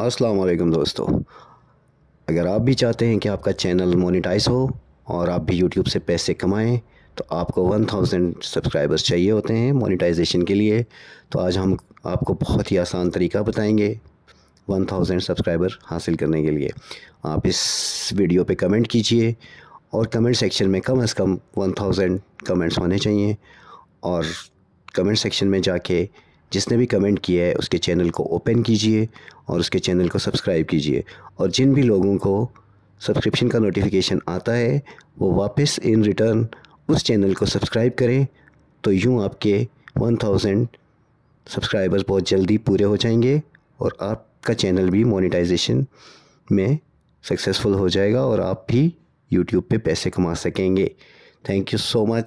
अस्सलाम वालेकुम दोस्तों अगर आप भी चाहते हैं कि आपका चैनल मोनेटाइज हो और आप भी यूट्यूब से पैसे कमाएं तो आपको वन थाउजेंड सब्सक्राइबर्स चाहिए होते हैं मोनेटाइजेशन के लिए तो आज हम आपको बहुत ही आसान तरीका बताएंगे वन थाउजेंड सब्सक्राइबर हासिल करने के लिए आप इस वीडियो पे कमेंट कीजिए और कमेंट सेक्शन में कम से कम वन थाउजेंड कमेंट्स होने चाहिए और कमेंट सेक्शन में जाके जिसने भी कमेंट किया है उसके चैनल को ओपन कीजिए और उसके चैनल को सब्सक्राइब कीजिए और जिन भी लोगों को सब्सक्रिप्शन का नोटिफिकेशन आता है वो वापस इन रिटर्न उस चैनल को सब्सक्राइब करें तो यूँ आपके 1000 सब्सक्राइबर्स बहुत जल्दी पूरे हो जाएंगे और आपका चैनल भी मोनेटाइजेशन में सक्सेसफुल हो जाएगा और आप भी यूट्यूब पे पैसे कमा सकेंगे थैंक यू सो मच